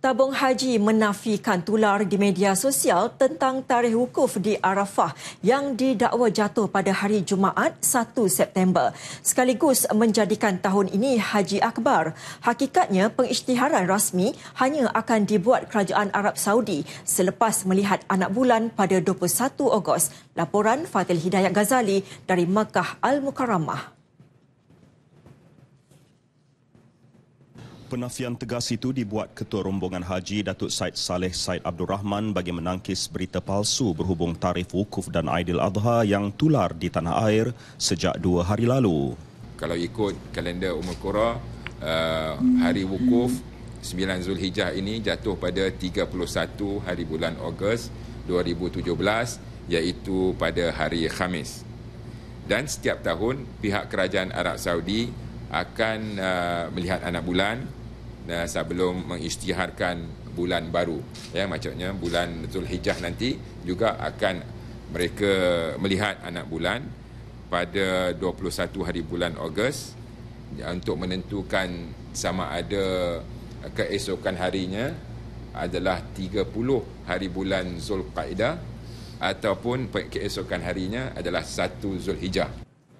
Tabung Haji menafikan tular di media sosial tentang tarikh wukuf di Arafah yang didakwa jatuh pada hari Jumaat 1 September. Sekaligus menjadikan tahun ini Haji Akbar. Hakikatnya pengisytiharan rasmi hanya akan dibuat kerajaan Arab Saudi selepas melihat anak bulan pada 21 Ogos. Laporan Fatil Hidayat Ghazali dari Mekah Al-Mukarramah. penafian tegas itu dibuat Ketua Rombongan Haji Datuk Said Saleh Said Abdul Rahman bagi menangkis berita palsu berhubung tarif wukuf dan Aidil Adha yang tular di tanah air sejak dua hari lalu. Kalau ikut kalender Umar Qura, uh, hari wukuf 9 Zulhijjah ini jatuh pada 31 hari bulan Ogos 2017 iaitu pada hari Khamis. Dan setiap tahun pihak kerajaan Arab Saudi akan uh, melihat anak bulan uh, sebelum mengisytiharkan bulan baru ya macamnya bulan Hijjah nanti juga akan mereka melihat anak bulan pada 21 hari bulan Ogos ya, untuk menentukan sama ada keesokan harinya adalah 30 hari bulan Zulqaidah ataupun keesokan harinya adalah 1 Zulhijjah.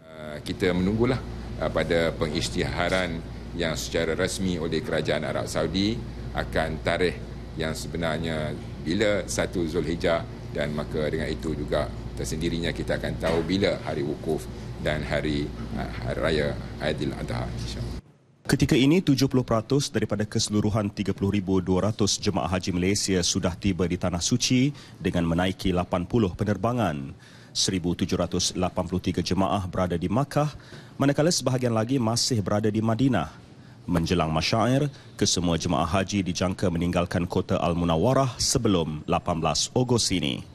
Ah, kita menunggulah ah, pada pengisytiharan yang secara rasmi oleh kerajaan Arab Saudi akan tarikh yang sebenarnya bila satu Zulhijjah dan maka dengan itu juga tersendirinya kita akan tahu bila hari wukuf dan hari, uh, hari raya Aidil Adha insyaAllah. Ketika ini 70% daripada keseluruhan 30,200 jemaah haji Malaysia sudah tiba di Tanah Suci dengan menaiki 80 penerbangan. 1783 jemaah berada di Makkah manakala sebahagian lagi masih berada di Madinah. Menjelang Masyair, kesemua jemaah haji dijangka meninggalkan kota Al-Munawarah sebelum 18 Ogos ini.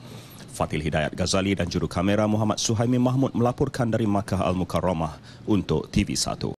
Fatil Hidayat Ghazali dan juru kamera Muhammad Suhaimi Mahmud melaporkan dari Makkah Al-Mukarramah untuk TV1.